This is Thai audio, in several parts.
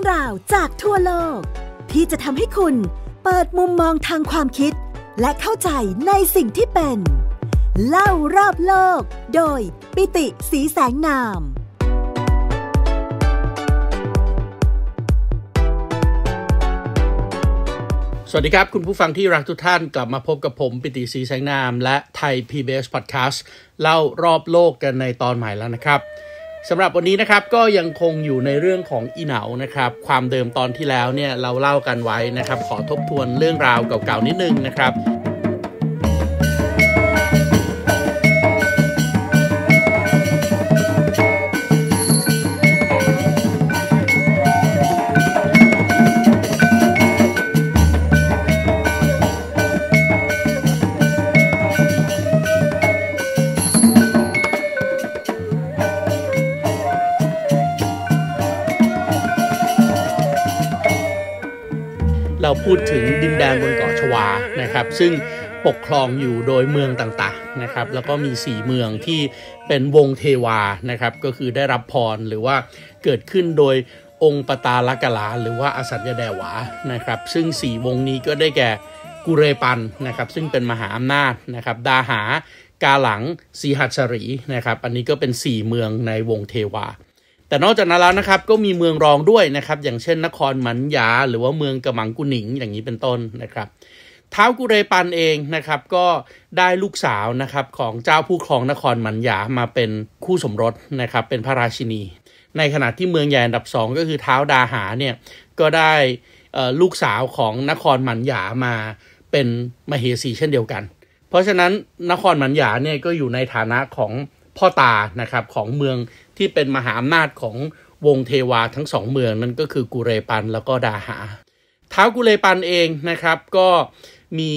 ่องราวจากทั่วโลก ที่จะทำให้คุณเปิดมุมมองทางความคิดและเข้าใจในสิ่งที่เป็น เล่ารอบโลก โดยปิติสีแสงนาม สวัสดีครับ คุณผู้ฟังที่รักทุกท่านกลับมาพบกับผม ปิติสีแสงนาม และไทย PBS Podcast เล่ารอบโลกกันในตอนใหม่แล้วนะครับสำหรับวันนี้นะครับก็ยังคงอยู่ในเรื่องของอีเหนานะครับความเดิมตอนที่แล้วเนี่ยเราเล่ากันไว้นะครับขอทบทวนเรื่องราวเก่าๆ นิดนึงนะครับซึ่งปกครองอยู่โดยเมืองต่างๆนะครับ แล้วก็มีสี่เมืองที่เป็นวงเทวา นะครับ ก็คือได้รับพรหรือว่าเกิดขึ้นโดยองค์ปตาลกลาหรือว่าอสัญญแดวานะครับ ซึ่งสี่วงนี้ก็ได้แก่กุเรปันนะครับ ซึ่งเป็นมหาอำนาจนะครับ ดาหากาหลังสีหัชรีนะครับ อันนี้ก็เป็น4เมืองในวงเทวา แต่นอกจากนั้นแล้วนะครับ ก็มีเมืองรองด้วยนะครับ อย่างเช่น นครมัญญาหรือว่าเมืองกระมังกุหนิงอย่างนี้เป็นต้นนะครับท้าวกุเรปันเองนะครับก็ได้ลูกสาวนะครับของเจ้าผู้ครองนครมัญญามาเป็นคู่สมรสนะครับ เป็นพระราชินี ในขณะที่เมืองใหญ่อันดับสองก็คือเท้าดาหาเนี่ยก็ได้ลูกสาวของนครมัญญามาเป็นมเหสีเช่นเดียวกัน เพราะฉะนั้นนครมัญญาเนี่ยก็อยู่ในฐานะของพ่อตานะครับของเมืองที่เป็นมหาอำนาจของวงเทวาทั้งสองเมืองนั่นก็คือกุเรปันแล้วก็ดาหาท้าวกุเลปันเองนะครับก็มี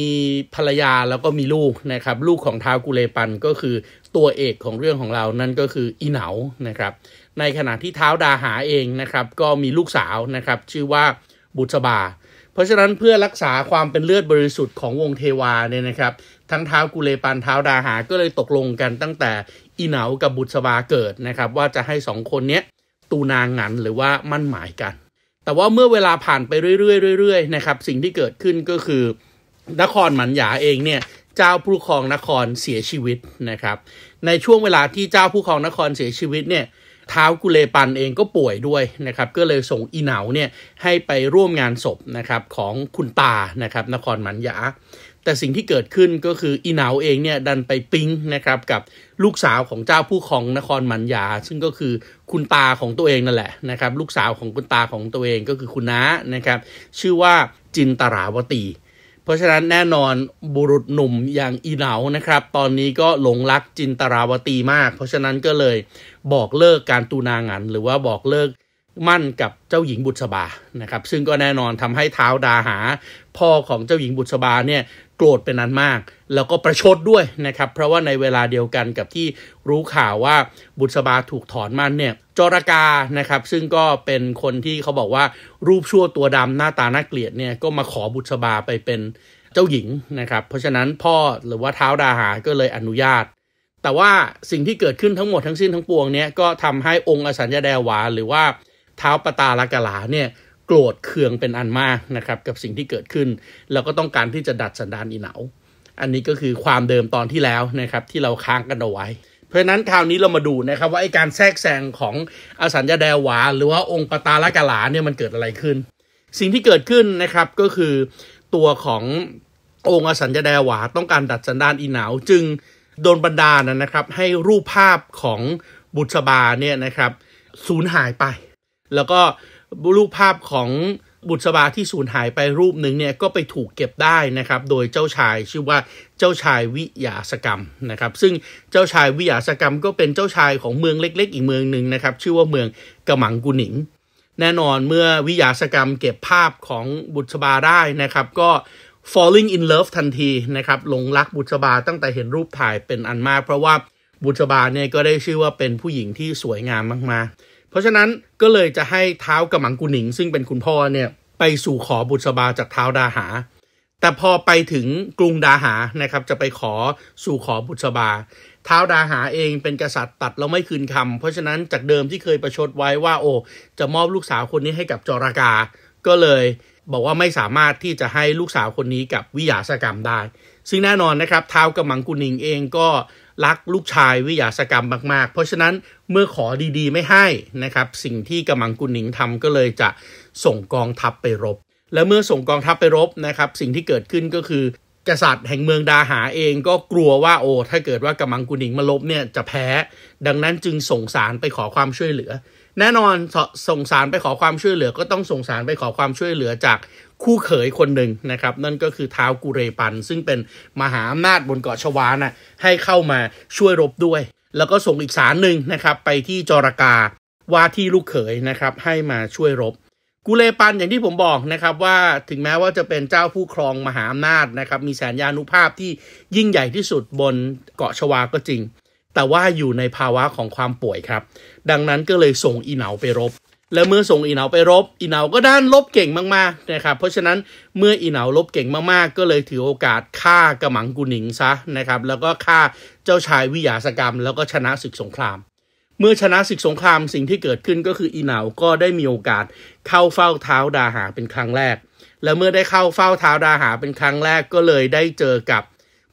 ภรรยาแล้วก็มีลูกนะครับ ลูกของท้าวกุเลปันก็คือตัวเอกของเรื่องของเรานั่นก็คืออีเหนานะครับ ในขณะที่ท้าวดาหาเองนะครับ ก็มีลูกสาวนะครับชื่อว่าบุษบา เพราะฉะนั้นเพื่อรักษาความเป็นเลือดบริสุทธิ์ของวงเทวาเนี่ยนะครับ ทั้งเท้ากุเลปันเท้าดาหาก็เลยตกลงกันตั้งแต่อีเหนากับบุษบาเกิดนะครับ ว่าจะให้สองคนเนี้ยตูนางงันหรือว่ามั่นหมายกัน แต่ว่าเมื่อเวลาผ่านไปเรื่อยๆเรื่อยๆนะครับสิ่งที่เกิดขึ้นก็คือนครหมันหยาเองเนี่ยเจ้าผู้ครองนครเสียชีวิตนะครับในช่วงเวลาที่เจ้าผู้ครองนครเสียชีวิตเนี่ยท้าวกุเลปันเองก็ป่วยด้วยนะครับ ก็เลยส่งอีเหนาเนี่ยให้ไปร่วมงานศพนะครับของคุณตานะครับนครหมันหยาแต่สิ่งที่เกิดขึ้นก็คืออีเหนาเองเนี่ยดันไปปิ๊งนะครับกับลูกสาวของเจ้าผู้ครองนครหมันหยาซึ่งก็คือคุณตาของตัวเองนั่นแหละนะครับลูกสาวของคุณตาของตัวเองก็คือคุณน้านะครับชื่อว่าจินตราวตีเพราะฉะนั้นแน่นอนบุรุษหนุ่มอย่างอีเหนานะครับตอนนี้ก็หลงรักจินตราวตีมาก เพราะฉะนั้นก็เลยบอกเลิกการตูนางันหรือว่าบอกเลิกมั่นกับเจ้าหญิงบุษบานะครับซึ่งก็แน่นอนทำให้เท้าดาหา พ่อของเจ้าหญิงบุษบาเนี่ยโกรธเป็นนั้นมาก แล้วก็ประชดด้วยนะครับเพราะว่าในเวลาเดียวกันกับที่รู้ข่าวว่าบุษบาถูกถอนมั่นเนี่ยจรกา นะครับ ซึ่งก็เป็นคนที่เขาบอกว่ารูปชั่วตัวดำหน้าตาน่าเกลียดเนี่ยก็มาขอบุษบาไปเป็นเจ้าหญิงนะครับ เพราะฉะนั้นพ่อหรือว่าเท้าดาหา ก็เลยอนุญาต แต่ว่าสิ่งที่เกิดขึ้นทั้งหมดทั้งสิ้นทั้งปวงเนี่ยก็ทำให้องค์อสัญญาแดวา หรือว่าเท้าปตาลกลาเนี่ยโกรธเคืองเป็นอันมากนะครับกับสิ่งที่เกิดขึ้น แล้วก็ต้องการที่จะดัดสันดานอีเหนา อันนี้ก็คือความเดิมตอนที่แล้วนะครับที่เราค้างกันเอาไว้เพราะนั้น คราวนี้เรามาดูนะครับว่าไอการแทรกแซงของอสัญญาแดวาหรือว่าองค์ปตาลกาลาเนี่ยมันเกิดอะไรขึ้น สิ่งที่เกิดขึ้นนะครับก็คือตัวขององค์อสัญญาแดวา ต้องการดัดสันดานอีหนาว จึงโดนบรรดาลนะครับ ให้รูปภาพของบุตรบาเนี่ยนะครับสูญหายไป แล้วก็รูปภาพของบุษบาที่สูญหายไปรูปหนึ่งเนี่ยก็ไปถูกเก็บได้นะครับโดยเจ้าชายชื่อว่าเจ้าชายวิยาสกรรมนะครับ ซึ่งเจ้าชายวิยาสกรรมก็เป็นเจ้าชายของเมืองเล็กๆ อีกเมืองหนึ่งนะครับชื่อว่าเมืองกระหมังกุหนิง แน่นอนเมื่อวิยาสกรรมเก็บภาพของบุษบาได้นะครับก็ falling in love ทันทีนะครับหลงรักบุษบาตั้งแต่เห็นรูปถ่ายเป็นอันมาก เพราะว่าบุษบาเนี่ยก็ได้ชื่อว่าเป็นผู้หญิงที่สวยงามมากๆเพราะฉะนั้นก็เลยจะให้เท้ากระหมังกุหนิงซึ่งเป็นคุณพ่อเนี่ยไปสู่ขอบุษบาจากเท้าดาหา แต่พอไปถึงกรุงดาหานะครับ จะไปขอสู่ขอบุษบา เท้าดาหาเองเป็นกษัตริย์ตัดแล้วไม่คืนคำ เพราะฉะนั้นจากเดิมที่เคยประชดไว้ว่า โอ้จะมอบลูกสาวคนนี้ให้กับจรากา ก็เลยบอกว่าไม่สามารถที่จะให้ลูกสาวคนนี้กับวิยาสกรรมได้ ซึ่งแน่นอนนะครับเท้ารกหมังกุนิงเองก็รักลูกชายวิยาสกรรมมาก ๆ เพราะฉะนั้นเมื่อขอดีๆ ไม่ให้นะครับ สิ่งที่กำมังกุนหนิงทำก็เลยจะส่งกองทัพไปรบ และเมื่อส่งกองทัพไปรบนะครับ สิ่งที่เกิดขึ้นก็คือ กษัตริย์แห่งเมืองดาหาเองก็กลัวว่าโอ้ถ้าเกิดว่ากำมังกุนหนิงมาลบเนี่ยจะแพ้ ดังนั้นจึงส่งสารไปขอความช่วยเหลือ แน่นอนส่งสารไปขอความช่วยเหลือ ก็ต้องส่งสารไปขอความช่วยเหลือจากคู่เขยคนหนึ่งนะครับนั่นก็คือท้าวกุเรปัน ซึ่งเป็นมหาอำนาจบนเกาะชวานะให้เข้ามาช่วยรบด้วย แล้วก็ส่งอีกสารหนึ่งนะครับไปที่จรากาว่าที่ลูกเขยนะครับให้มาช่วยรบ กุเลปันอย่างที่ผมบอกนะครับว่าถึงแม้ว่าจะเป็นเจ้าผู้ครองมหาอำนาจนะครับ มีแสนยานุภาพที่ยิ่งใหญ่ที่สุดบนเกาะชวาก็จริง แต่ว่าอยู่ในภาวะของความป่วยครับ ดังนั้นก็เลยส่งอีเหนาไปรบแล้วเมื่อส่งอีเหนาไปรบอีเหนาก็ด้านลบเก่งมากๆนะครับเพราะฉะนั้นเมื่ออีเหนาลบเก่งมากๆก็เลยถือโอกาสฆ่ากระหมังกุนิงซะนะครับ แล้วก็ฆ่าเจ้าชายวิยาสกรรมแล้วก็ชนะศึกสงคราม เมื่อชนะศึกสงครามสิ่งที่เกิดขึ้นก็คืออีเหนาก็ได้มีโอกาสเข้าเฝ้าเท้าดาหาเป็นครั้งแรก และเมื่อได้เข้าเฝ้าเท้าดาหาเป็นครั้งแรกก็เลยได้เจอกับ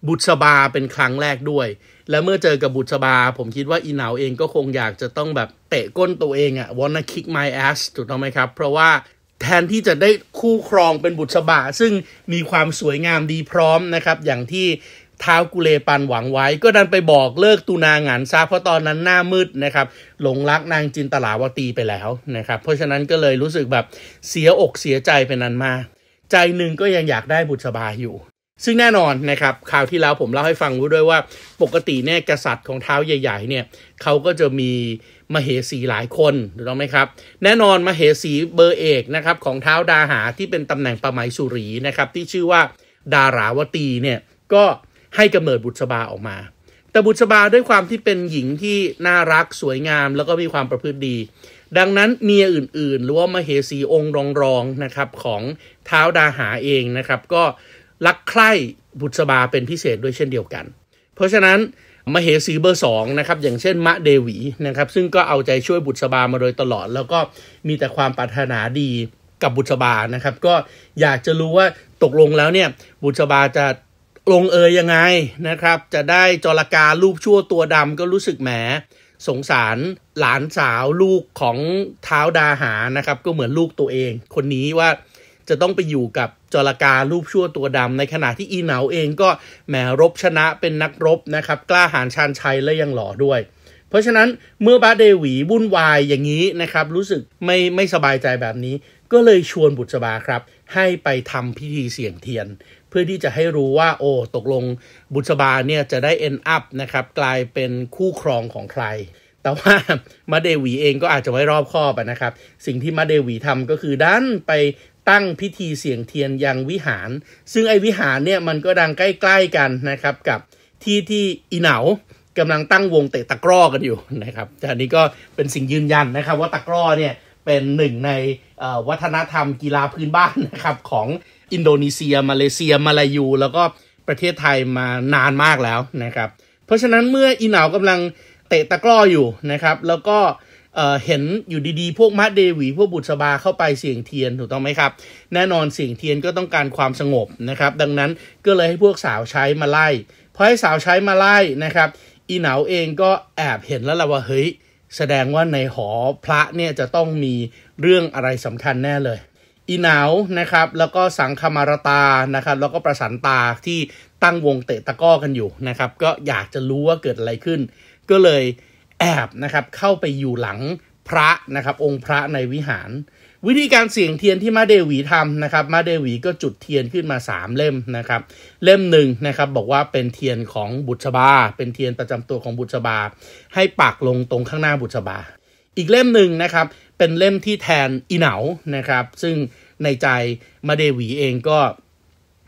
บุษบาเป็นครั้งแรกด้วยและเมื่อเจอกับบุษบา ผมคิดว่าอีหนาวเองก็คงอยากจะต้องแบบเตะก้นตัวเองอะ wanna kick my ass ถูกต้องไหมครับ เพราะว่าแทนที่จะได้คู่ครองเป็นบุษบา ซึ่งมีความสวยงามดีพร้อมนะครับอย่างที่ท้าวกุเลปันหวังไว้ ก็ดันไปบอกเลิกตุนางานซาเพราะตอนนั้นหน้ามืดนะครับหลงรักนางจินตลาวตีไปแล้วนะครับเพราะฉะนั้นก็เลยรู้สึกแบบเสียอกเสียใจเป็นนั้นมา ใจหนึ่งก็ยังอยากได้บุษบาอยู่ซึ่งแน่นอนนะครับข่าวที่แล้วผมเล่าให้ฟังรู้ด้วยว่าปกติเนี่ยกษัตริย์ของเท้าใหญ่ ๆเนี่ยเขาก็จะมีมเหสีหลายคนถูกต้องไหมครับ แน่นอนมเหสีเบอร์เอกนะครับของเท้าดาหา ที่เป็นตำแหน่งประไมสุรีนะครับที่ชื่อว่าดาราวตีเนี่ยก็ให้กำเนิดบุตรบาออกมา แต่บุตรบาด้วยความที่เป็นหญิงที่น่ารักสวยงามแล้วก็มีความประพฤติดี ดังนั้นเมียอื่นๆหรือว่ามเหสีองค์รองๆนะครับของเท้าดาหาเองนะครับก็รักใคร่บุตรสบาเป็นพิเศษด้วยเช่นเดียวกัน เพราะฉะนั้นมเหสีเบอร์สองนะครับอย่างเช่นมะเดวีนะครับ ซึ่งก็เอาใจช่วยบุตรสบามาโดยตลอด แล้วก็มีแต่ความปรารถนาดีกับบุตรบานะครับ ก็อยากจะรู้ว่าตกลงแล้วเนี่ยบุตรบาจะลงเอยยังไงนะครับ จะได้จรกาลูกชั่วตัวดำก็รู้สึกแหม สงสารหลานสาวลูกของเท้าดาหานะครับก็เหมือนลูกตัวเอง คนนี้ว่าจะต้องไปอยู่กับจรกา รูปชั่วตัวดำในขณะที่อีเหนาเองก็แหมรบชนะเป็นนักรบนะครับ กล้าหาญชาญชัยและยังหล่อด้วย เพราะฉะนั้นเมื่อบาเดวีวุ่นวายอย่างนี้นะครับ รู้สึกไม่ไม่สบายใจแบบนี้ ก็เลยชวนบุตรบาครับ ให้ไปทำพิธีเสี่ยงเทียน เพื่อที่จะให้รู้ว่าโอ้ ตกลงบุตรบาเนี่ยจะได้เอ็นอัพนะครับ กลายเป็นคู่ครองของใคร แต่ว่ามาเดวีเองก็อาจจะไว้รอบคอบนะครับสิ่งที่มาเดวีทำก็คือดันไปตั้งพิธีเสียงเทียนยังวิหาร ซึ่งไอ้วิหารเนี่ยมันก็ดังใกล้ๆกันนะครับกับที่ที่อีเหนากำลังตั้งวงเตะตะกร้อกันอยู่นะครับอันนี้ก็เป็นสิ่งยืนยันนะครับว่าตะกร้อเนี่ยเป็นหนึ่งในวัฒนธรรมกีฬาพื้นบ้านนะครับของอินโดนีเซีย มาเลเซียมาลายู แล้วก็ประเทศไทยมานานมากแล้วนะครับ เพราะฉะนั้นเมื่ออีเหนากำลังเตะตะกร้ออยู่นะครับแล้วก็เห็นอยู่ดีๆ พวกมัดเดวี พวกบุตรสบาเข้าไปเสียงเทียนถูกต้องไหมครับ แน่นอนเสียงเทียนก็ต้องการความสงบนะครับ ดังนั้นก็เลยให้พวกสาวใช้มาไล่พอให้สาวใช้มาไล่นะครับอีเหนาเองก็แอบเห็นแล้วล่ะว่าเฮ้ยแสดงว่าในหอพระเนี่ยจะต้องมีเรื่องอะไรสำคัญแน่เลยอีหนาวนะครับแล้วก็สังคมารตานะครับ แล้วก็ประสันตาที่ตั้งวงเตะตะก้อกันอยู่นะครับ ก็อยากจะรู้ว่าเกิดอะไรขึ้น ก็เลยแอบนะครับเข้าไปอยู่หลังพระนะครับองค์พระในวิหาร วิธีการเสี่ยงเทียนที่มาเดวีทำนะครับมาเดวีก็จุดเทียนขึ้นมา3เล่มนะครับเล่มหนึ่งนะครับบอกว่าเป็นเทียนของบุตรบาเป็นเทียนประจำตัวของบุตรบาให้ปักลงตรงข้างหน้าบุตรบา อีกเล่มหนึ่งนะครับเป็นเล่มที่แทน อีเหนานะครับซึ่งในใจมาเดวีเองก็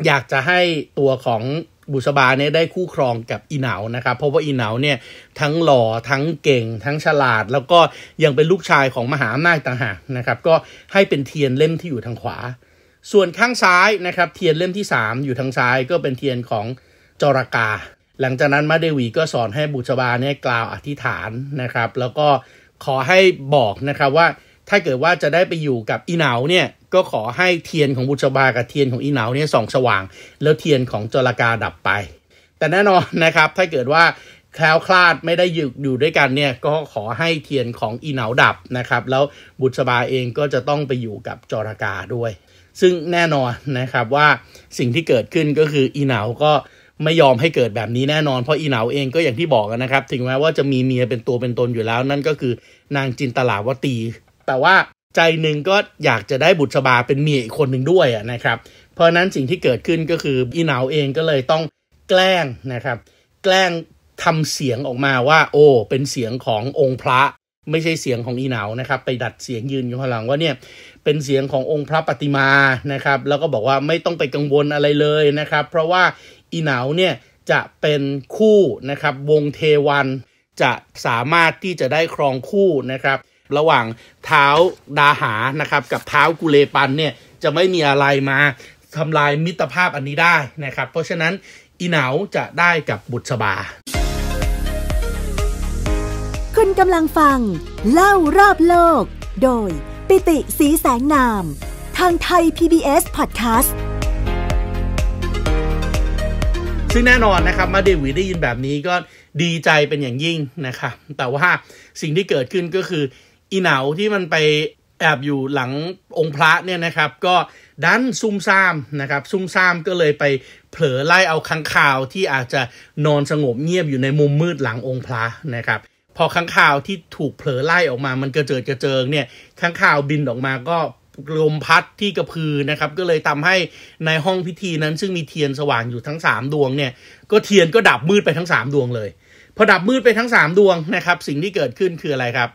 อยากจะให้ตัวของบุษบาเนี่ยได้คู่ครองกับอีเหนานะครับเพราะว่าอีเหนาเนี่ยทั้งหล่อทั้งเก่ง ทั้งฉลาด แล้วก็ยังเป็นลูกชายของมหาอำนาจต่างหากนะครับ ก็ให้เป็นเทียนเล่มที่อยู่ทางขวา ส่วนข้างซ้ายนะครับ เทียนเล่มที่ 3 อยู่ทางซ้ายก็เป็นเทียนของจรากา หลังจากนั้นมาเดวีก็สอนให้บุษบาเนี่ยกล่าวอธิษฐานนะครับ แล้วก็ขอให้บอกนะครับว่าถ้าเกิดว่าจะได้ไปอยู่กับอีเหนาเนี่ย ก็ขอให้เทียนของบุชบากับเทียนของอีเหนาเนี่ยส่องสว่าง แล้วเทียนของจรากาดับไป แต่แน่นอนนะครับถ้าเกิดว่าแคล้วคลาดไม่ได้อยู่อยู่ด้วยกันเนี่ย ก็ขอให้เทียนของอีเหนาดับนะครับ แล้วบุชบาเองก็จะต้องไปอยู่กับจรากาด้วย ซึ่งแน่นอนนะครับว่าสิ่งที่เกิดขึ้นก็คืออีเหนาก็ไม่ยอมให้เกิดแบบนี้แน่นอน เพราะอีเหนาเองก็อย่างที่บอกนะครับ ถึงแม้ว่าจะมีเมียเป็นตัวเป็นตนอยู่แล้ว นั่นก็คือนางจินตลาวตีแต่ว่าใจหนึ่งก็อยากจะได้บุตรสบาเป็นเมียอีกคนหนึ่งด้วยนะครับ เพราะนั้นสิ่งที่เกิดขึ้นก็คืออีหนาวเองก็เลยต้องแกล้งนะครับ แกล้งทำเสียงออกมาว่า โอ้เป็นเสียงขององค์พระ ไม่ใช่เสียงของอีหนาวนะครับ ไปดัดเสียงยืนอยู่ข้างหลังว่าเนี่ยเป็นเสียงขององค์พระปฏิมานะครับ แล้วก็บอกว่าไม่ต้องไปกังวลอะไรเลยนะครับ เพราะว่าอีหนาวเนี่ยจะเป็นคู่นะครับ วงเทวันจะสามารถที่จะได้ครองคู่นะครับระหว่างเท้าดาหานะครับกับเท้ากุเลปันเนี่ยจะไม่มีอะไรมาทำลายมิตรภาพอันนี้ได้นะครับเพราะฉะนั้นอีหนาวจะได้กับบุตรสบาคุณกำลังฟังเล่ารอบโลก โดยปิติสีแสงนามทางไทย PBS Podcast ซึ่งแน่นอนนะครับมาเดวิดได้ยินแบบนี้ก็ดีใจเป็นอย่างยิ่งนะครับแต่ว่าสิ่งที่เกิดขึ้นก็คืออีเหนาที่มันไปแอบอยู่หลังองค์พระเนี่ยนะครับก็ดันซุ่มซ่ามนะครับซุ่มซ่ามก็เลยไปเผลอไล่เอาค้างคาวที่อาจจะนอนสงบเงียบอยู่ในมุมมืดหลังองค์พระนะครับ พอค้างคาวที่ถูกเผลอไล่ออกมามันกระเจิดกระเจิงเนี่ยค้างคาวบินออกมาก็ลมพัดที่กระพือนะครับ ก็เลยทำให้ในห้องพิธีนั้น ซึ่งมีเทียนสว่างอยู่ทั้ง3ดวงเนี่ย ก็เทียนก็ดับมืดไปทั้ง3ดวงเลย พอดับมืดไปทั้ง3ดวงนะครับ สิ่งที่เกิดขึ้นคืออะไรครับ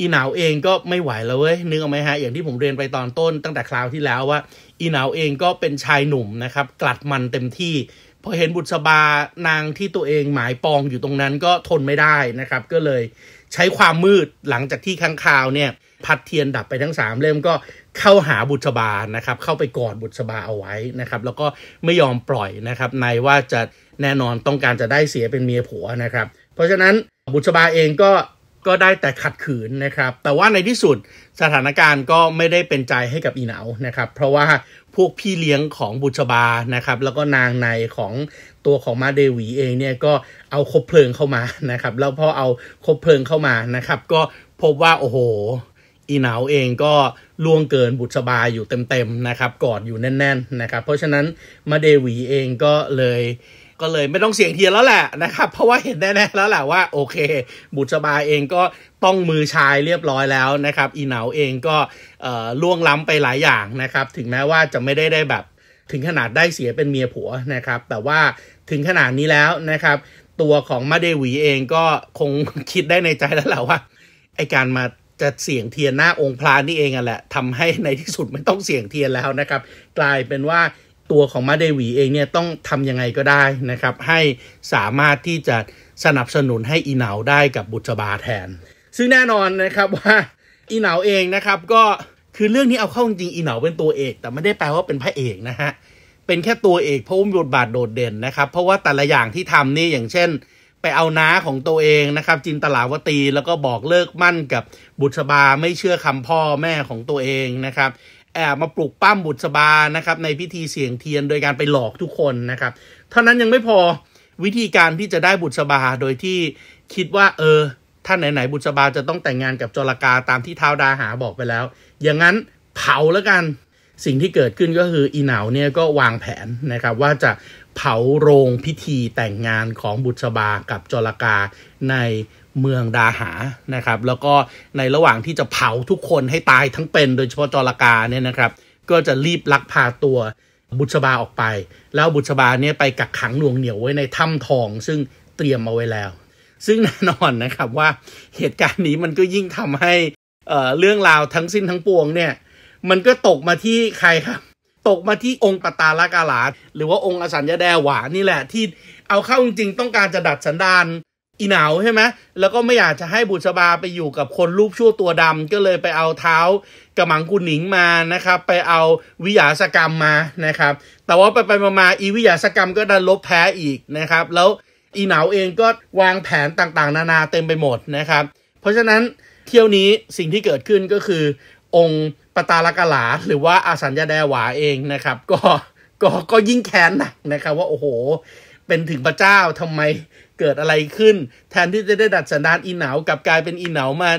อีหนาวเองก็ไม่ไหวแล้วเว้ยนึกออกไหมฮะอย่างที่ผมเรียนไปตอนต้นตั้งแต่คราวที่แล้วว่าอีหนาวเองก็เป็นชายหนุ่มนะครับ กลัดมันเต็มที่พอเห็นบุษบานางที่ตัวเองหมายปองอยู่ตรงนั้นก็ทนไม่ได้นะครับก็เลยใช้ความมืดหลังจากที่ข้างคาวเนี่ย พัดเทียนดับไปทั้งสามเล่มก็เข้าหาบุษบานะครับ เข้าไปกอดบุษบาเอาไว้นะครับแล้วก็ไม่ยอมปล่อยนะครับในว่าจะแน่นอนต้องการจะได้เสียเป็นเมียผัวนะครับ เพราะฉะนั้นบุษบาเองก็ก็ได้แต่ขัดขืนนะครับ แต่ว่าในที่สุดสถานการณ์ก็ไม่ได้เป็นใจให้กับอีเหนานะครับ เพราะว่าพวกพี่เลี้ยงของบุชบานะครับ แล้วก็นางในของตัวของมาเดวีเองเนี่ยก็เอาคบเพลิงเข้ามานะครับ แล้วพอเอาคบเพลิงเข้ามานะครับ ก็พบว่าโอ้โห อีเหนาเองก็ล่วงเกินบุชบาอยู่เต็มๆนะครับกอดอยู่แน่น ๆนะครับ เพราะฉะนั้นมาเดวีเองก็เลยก็เลยไม่ต้องเสียงเทียนแล้วแหละนะครับ เพราะว่าเห็นแน่ๆแล้วแหละว่า โอเค บุตรบาเองก็ต้องมือชายเรียบร้อยแล้วนะครับอีเหนาเองก็ล่วงล้ำไปหลายอย่างนะครับ ถึงแม้ว่าจะไม่ได้ได้แบบถึงขนาดได้เสียเป็นเมียผัวนะครับ แต่ว่าถึงขนาดนี้แล้วนะครับ ตัวของมาเดวีเองก็คงคิดได้ในใจแล้วแหละว่าไอการมาจะเสียงเทียนหน้าองค์พระนี่เองอ่ะแหละทำให้ในที่สุดไม่ต้องเสียงเทียนแล้วนะครับ กลายเป็นว่าตัวของมาเดวีเองเนี่ยต้องทำยังไงก็ได้นะครับ ให้สามารถที่จะสนับสนุนให้อีเหนาได้กับบุตรบาแทน ซึ่งแน่นอนนะครับว่าอีเหนาเองนะครับก็คือเรื่องนี้เอาเข้าจริงอีเหนาเป็นตัวเอกแต่ไม่ได้แปลว่าเป็นพระเอกนะฮะ เป็นแค่ตัวเอกเพราะว่าบทบาทโดดเด่นนะครับ เพราะว่าแต่ละอย่างที่ทำนี่อย่างเช่น ไปเอาน้าของตัวเองนะครับ จินตลาวตีแล้วก็บอกเลิกมั่นกับบุตรบาไม่เชื่อคำพ่อแม่ของตัวเองนะครับแอบมาปลุกปั้มบุตรสบานะครับในพิธีเสียงเทียนโดยการไปหลอกทุกคนนะครับ เท่านั้นยังไม่พอวิธีการที่จะได้บุตรสบาโดยที่คิดว่า เออท่านไหนๆบุตรสบาจะต้องแต่งงานกับจรกาตามที่ท้าวดาหาบอกไปแล้ว อย่างนั้นเผาแล้วกันสิ่งที่เกิดขึ้นก็คืออีเหนาเนี่ยก็วางแผนนะครับ ว่าจะเผาโรงพิธีแต่งงานของบุตรสบากับจรกาในเมืองดาหานะครับ แล้วก็ในระหว่างที่จะเผาทุกคนให้ตายทั้งเป็นโดยเฉพาะจรากาเนี่ยนะครับ ก็จะรีบลักพาตัวบุษบาออกไป แล้วบุษบาเนี่ยไปกักขังหน่วงเหนียวไว้ในถ้ำทอง ซึ่งเตรียมมาไว้แล้ว ซึ่งแน่นอนนะครับว่าเหตุการณ์นี้มันก็ยิ่งทำให้เเรื่องราวทั้งสิ้นทั้งปวงเนี่ยมันก็ตกมาที่ใครครับ ตกมาที่องค์ปตาลกาลาหรือว่าองค์อสัญญาแดหวานี่แหละที่เอาเข้าจริง ๆ ต้องการจะดัดสันดานอีหนาวใช่ไหมแล้วก็ไม่อยากจะให้บุษบาไปอยู่กับคนรูปชั่วตัวดำก็เลยไปเอาเท้ากระหมังกุหนิงมา นะครับ ไปเอาวิยาสกรรมมา นะครับ แต่ว่าไปไปมาอีวิยาสกรรมก็ดันลบแพ้อีกนะครับ แล้วอีหนาวเองก็วางแผนต่างๆนานาเต็มไปหมดนะครับ เพราะฉะนั้นเที่ยวนี้สิ่งที่เกิดขึ้นก็คือ องค์ปตาลกะลาหรือว่าอาสัญญาแดหวาเองนะครับ ก็ ก็ ก็ยิ่งแค้นหนักนะครับ ว่าโอ้โห เป็นถึงพระเจ้าทำไมเกิดอะไรขึ้นแทนที่จะได้ดัดสันดานอีเหนากับกลายเป็นอีเหนามา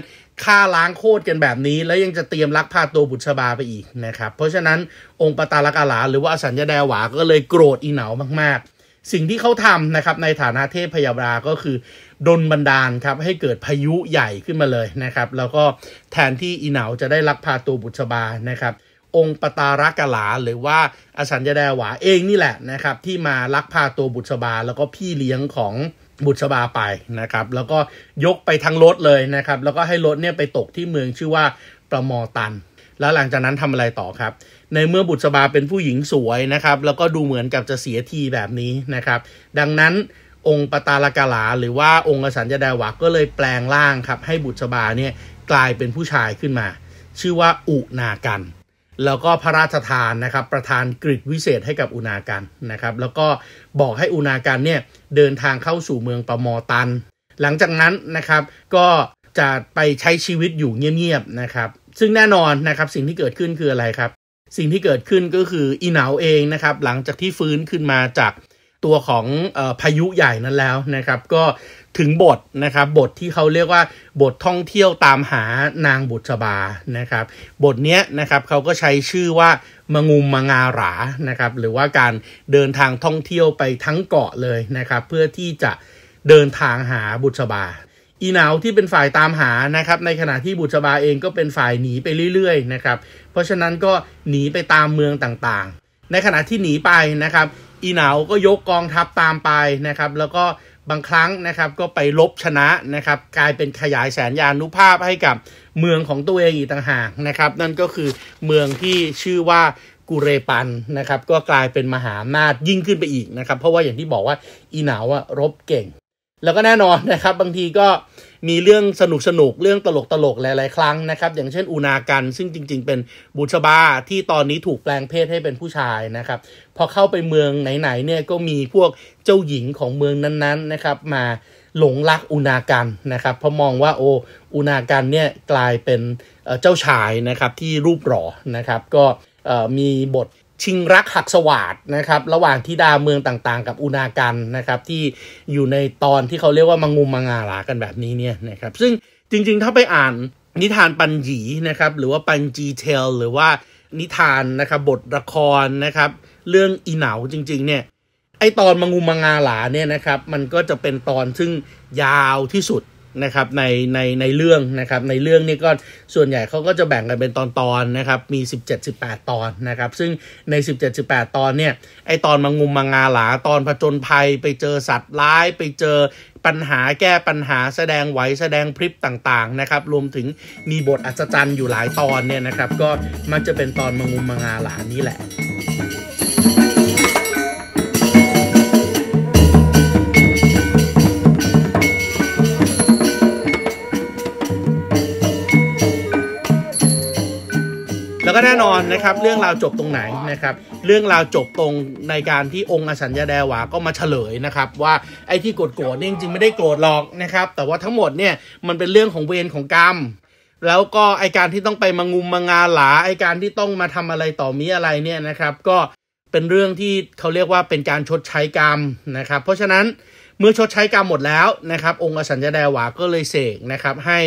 ฆ่าล้างโคตรกันแบบนี้ แล้วยังจะเตรียมลักพาตัวบุตรชบาไปอีกนะครับ เพราะฉะนั้นองค์ปตาลกาลา หรือว่าอสัญญาแดหวา ก็เลยโกรธอีเหนามากๆ สิ่งที่เขาทำนะครับในฐานะเทพพยาบาก็คือ ดนบันดาลครับให้เกิดพายุใหญ่ขึ้นมาเลยนะครับ แล้วก็แทนที่อีเหนาจะได้ลักพาตัวบุตรชบานะครับ องค์ปตารกลาหรือว่า อสัญญาแดหวาเองนี่แหละนะครับที่มาลักพาตัวบุตรชบา แล้วก็พี่เลี้ยงของบุษบาไปนะครับแล้วก็ยกไปทั้งรถเลยนะครับแล้วก็ให้รถเนี่ยไปตกที่เมืองชื่อว่าประมอตัน แล้วหลังจากนั้นทำอะไรต่อครับ ในเมื่อบุษบาเป็นผู้หญิงสวยนะครับแล้วก็ดูเหมือนกับจะเสียทีแบบนี้นะครับดังนั้นองค์ปตาลกาลาหรือว่าองค์สัญญาดาวะก็เลยแปลงร่างครับให้บุษบาเนี่ยกลายเป็นผู้ชายขึ้นมา ชื่อว่าอุนากันแล้วก็พระราชทานนะครับประธานกริดวิเศษให้กับอุณาการนะครับ แล้วก็บอกให้อุณาการเนี่ยเดินทางเข้าสู่เมืองปมอตัน หลังจากนั้นนะครับก็จะไปใช้ชีวิตอยู่เงียบๆนะครับ ซึ่งแน่นอนนะครับสิ่งที่เกิดขึ้นคืออะไรครับ สิ่งที่เกิดขึ้นก็คืออีเหนาเองนะครับ หลังจากที่ฟื้นขึ้นมาจากตัวของพายุใหญ่นั้นแล้วนะครับก็ถึงบทนะครับบทที่เขาเรียกว่า บทท่องเที่ยวตามหานางบุษบานะครับ บทเนี้ยนะครับเขาก็ใช้ชื่อว่ามงุมมงาหรานะครับ หรือว่าการเดินทางท่องเที่ยวไปทั้งเกาะเลยนะครับ เพื่อที่จะเดินทางหาบุษบา อีหนาวที่เป็นฝ่ายตามหานะครับ ในขณะที่บุษบาเองก็เป็นฝ่ายหนีไปเรื่อยๆนะครับเพราะฉะนั้นก็หนีไปตามเมืองต่างๆ ในขณะที่หนีไปนะครับอีหนาวก็ยกกองทัพตามไปนะครับแล้วก็บางครั้งนะครับก็ไปลบชนะนะครับกลายเป็นขยายแสนยานุภาพให้กับเมืองของตัวเองอีกต่างหากนะครับนั่นก็คือเมืองที่ชื่อว่ากุเรปันนะครับ ก็กลายเป็นมหาอำนาจยิ่งขึ้นไปอีกนะครับ เพราะว่าอย่างที่บอกว่าอีหนาวอะรบเก่ง แล้วก็แน่นอนนะครับ บางทีก็มีเรื่องสนุกสนุกเรื่องตลกตลกหลาย ๆ ครั้งนะครับอย่างเช่นอุนากัน ซึ่งจริงๆ เป็นบุชบาที่ตอนนี้ถูกแปลงเพศให้เป็นผู้ชายนะครับพอเข้าไปเมืองไหนๆเนี่ยก็มีพวกเจ้าหญิงของเมืองนั้นๆนะครับมาหลงรักอุนากันนะครับเพราะมองว่าโออุนากันเนี่ยกลายเป็นเจ้าชายนะครับที่รูปหล่อนะครับก็มีบทชิงรักหักสวาดนะครับระหว่างทิดาเมืองต่างๆ กับอุณากันนะครับที่อยู่ในตอนที่เขาเรียกว่ามังงุมมังงาลา กันแบบนี้เนี่ยนะครับซึ่งจริงๆ ถ้าไปอ่านนิทานปัญญีนะครับหรือว่าปัญจีเทลหรือว่านิทานนะครับบทละครนะครับเรื่องอีเหนาจริงๆเนี่ยไอตอนมังงุมังงาหลาเนี่ยนะครับมันก็จะเป็นตอนซึ่งยาวที่สุดนะครับในในในเรื่องนะครับในเรื่องนี้ก็ส่วนใหญ่เขาก็จะแบ่งกันเป็นตอนตอนนะครับมี 17 18 ตอนนะครับซึ่งใน 17 18 ตอนเนี่ยไอตอนมังงุมมังงาหลา ตอนผจญภัยไปเจอสัตว์ร้ายไปเจอปัญหาแก้ปัญหาแสดงไหวแสดงพริบต่างๆนะครับรวมถึงมีบทอัศจรรย์อยู่หลายตอนเนี่ยนะครับก็มักจะเป็นตอนมังงุมมังงาหลานี่แหละ็แน่นอนนะครับเรื่องราวจบตรงไหนนะครับ เรื่องราวจบตรงในการที่องค์อสัญญาแดวาก็มาเฉลยนะครับ ว่าไอ้ที่โกรธโกรธนี่จริงๆไม่ได้โกรธหรอกนะครับ แต่ว่าทั้งหมดเนี่ยมันเป็นเรื่องของเวรของกรรมแล้วก็ไอการที่ต้องไปมางุมมางาหลาไอการที่ต้องมาทำอะไรต่อมีอะไรเนี่ยนะครับ ก็เป็นเรื่องที่เขาเรียกว่าเป็นการชดใช้กรรมนะครับ เพราะฉะนั้นเมื่อชดใช้กรรมหมดแล้วนะครับ องค์อสัญญาดาวาก็เลยเสกนะครับ ให้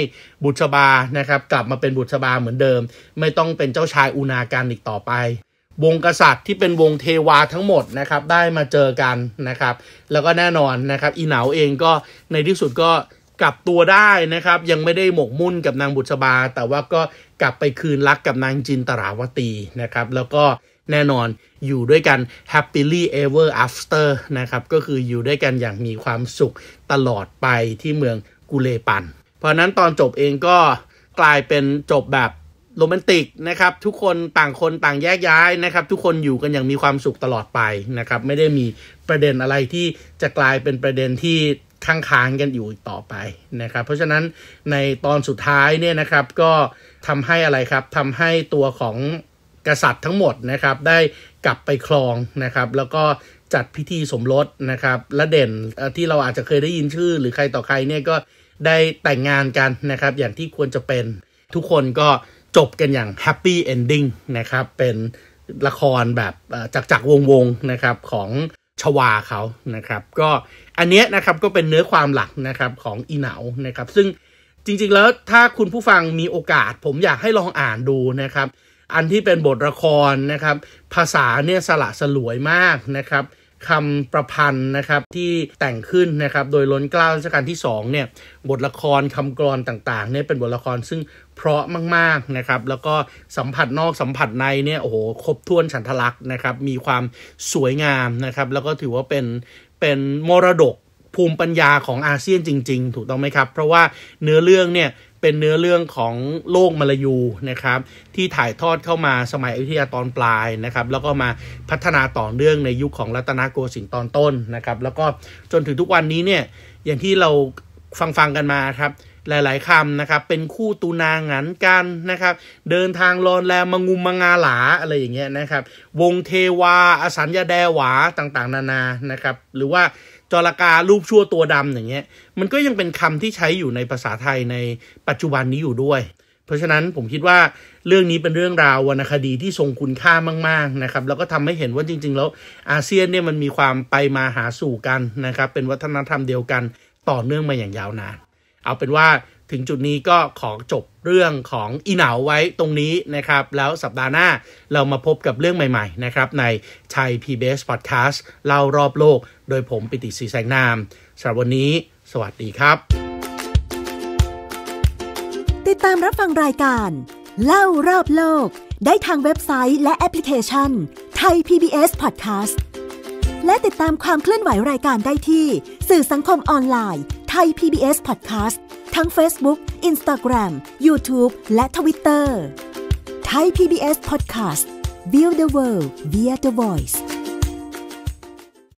บุตรบานะครับกลับมาเป็นบุตรบาเหมือนเดิม ไม่ต้องเป็นเจ้าชายอุณาการอีกต่อไป วงกษัตริย์ที่เป็นวงเทวาทั้งหมดนะครับ ได้มาเจอกันนะครับ แล้วก็แน่นอนนะครับ อีเหนาเองก็ในที่สุดก็กลับตัวได้นะครับ ยังไม่ได้หมกมุ่นกับนางบุตรบา แต่ว่าก็กลับไปคืนรักกับนางจินตราวตีนะครับ แล้วก็แน่นอนอยู่ด้วยกัน happily ever after นะครับก็คืออยู่ด้วยกันอย่างมีความสุขตลอดไปที่เมืองกุเลปันเพราะนั้นตอนจบเองก็กลายเป็นจบแบบโรแมนติกนะครับทุกคนต่างคนต่างแยกย้ายนะครับ ทุกคนอยู่กันอย่างมีความสุขตลอดไปนะครับไม่ได้มีประเด็นอะไรที่จะกลายเป็นประเด็นที่ค้างค้างกันอยู่ต่อไปนะครับเพราะฉะนั้นในตอนสุดท้ายเนี่ยนะครับก็ทำให้อะไรครับทำให้ตัวของกษัตริย์ทั้งหมดนะครับ ได้กลับไปครองนะครับ แล้วก็จัดพิธีสมรสนะครับและเด่นที่เราอาจจะเคยได้ยินชื่อ หรือใครต่อใครเนี่ยก็ได้แต่งงานกันนะครับ อย่างที่ควรจะเป็นทุกคนก็จบกันอย่างแฮปปี้เอนดิ้งนะครับ เป็นละครแบบจักจักวงวงนะครับ ของชวาเขานะครับ ก็อันนี้นะครับก็เป็นเนื้อความหลักนะครับของอีเหนานะครับ ซึ่งจริง ๆแล้วถ้าคุณผู้ฟังมีโอกาส ผมอยากให้ลองอ่านดูนะครับอันที่เป็นบทละครนะครับ ภาษาเนี่ยสละสลวยมากนะครับคำประพันธ์นะครับที่แต่งขึ้นนะครับ โดยล้นกล้ารัชกาลที่2เนี่ยบทละครคำกรอนต่างๆเนี่ยเป็นบทละครซึ่งเพราะมากๆนะครับ แล้วก็สัมผัสนอกสัมผัสในเนี่ยโอ้โหครบถ้วนฉันทลักษณ์นะครับ มีความสวยงามนะครับ แล้วก็ถือว่าเป็นเป็นมรดกภูมิปัญญาของอาเซียนจริง ๆ ถูกต้องไหมครับ เพราะว่าเนื้อเรื่องเนี่ยเป็นเนื้อเรื่องของโลกมลายูนะครับ ที่ถ่ายทอดเข้ามาสมัยอยุธยาตอนปลายนะครับ แล้วก็มาพัฒนาต่อเนื่องในยุคขของรัตนโกสินทร์ตอนต้นนะครับ แล้วก็จนถึงทุกวันนี้เนี่ยอย่างที่เราฟังฟังกันมาครับหลายๆคำนะครับเป็นคู่ตูนางันกันนะครับ เดินทางลอนแลมงุมมงาหลาอะไรอย่างเงี้ยนะครับ วงเทวาอสัญญาแดหวาต่างๆ นานานะครับ หรือว่าจรการูปชั่วตัวดำอย่างเงี้ยมันก็ยังเป็นคำที่ใช้อยู่ในภาษาไทยในปัจจุบันนี้อยู่ด้วย เพราะฉะนั้นผมคิดว่าเรื่องนี้เป็นเรื่องราววรรณคดีที่ทรงคุณค่ามากๆนะครับแล้วก็ทำให้เห็นว่าจริงๆ แล้วอาเซียนเนี่ยมันมีความไปมาหาสู่กันนะครับเป็นวัฒนธรรมเดียวกันต่อเนื่องมาอย่างยาวนานเอาเป็นว่าถึงจุดนี้ก็ขอจบเรื่องของอีเหนาไว้ตรงนี้นะครับ แล้วสัปดาห์หน้าเรามาพบกับเรื่องใหม่ๆนะครับ ในไทย PBS Podcast เล่ารอบโลกโดยผมปิติศรีแสงนามสำหรับวันนี้ สวัสดีครับ ติดตามรับฟังรายการ เล่ารอบโลกได้ทางเว็บไซต์และแอปพลิเคชันไทย PBS Podcast และติดตามความเคลื่อนไหวรายการได้ที่สื่อสังคมออนไลน์ไทย PBS Podcast ทั้ง Facebook Instagram YouTube และ Twitter ไทย PBS Podcast Build the World via the Voice